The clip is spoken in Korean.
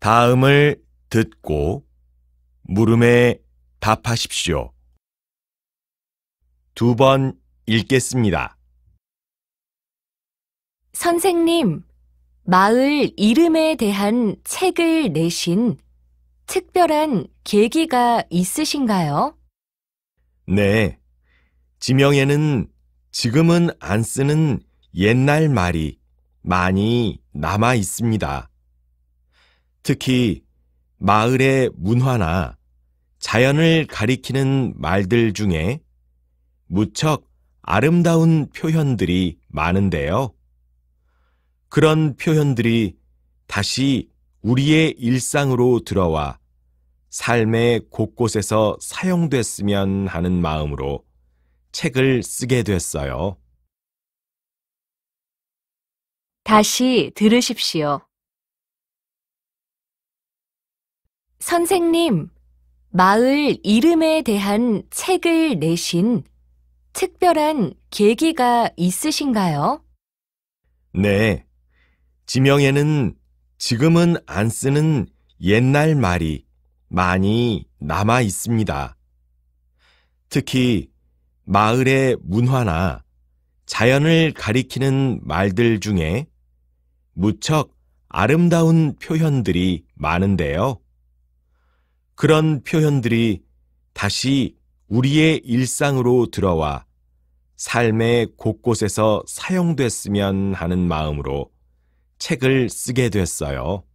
다음을 듣고 물음에 답하십시오. 두 번 읽겠습니다. 선생님, 마을 이름에 대한 책을 내신 특별한 계기가 있으신가요? 네. 지명에는 지금은 안 쓰는 옛날 말이 많이 남아 있습니다. 특히 마을의 문화나 자연을 가리키는 말들 중에 무척 아름다운 표현들이 많은데요. 그런 표현들이 다시 우리의 일상으로 들어와 삶의 곳곳에서 사용됐으면 하는 마음으로 책을 쓰게 됐어요. 다시 들으십시오. 선생님, 마을 이름에 대한 책을 내신 특별한 계기가 있으신가요? 네. 지명에는 지금은 안 쓰는 옛날 말이 많이 남아 있습니다. 특히 마을의 문화나 자연을 가리키는 말들 중에 무척 아름다운 표현들이 많은데요. 그런 표현들이 다시 우리의 일상으로 들어와 삶의 곳곳에서 사용됐으면 하는 마음으로 책을 쓰게 됐어요.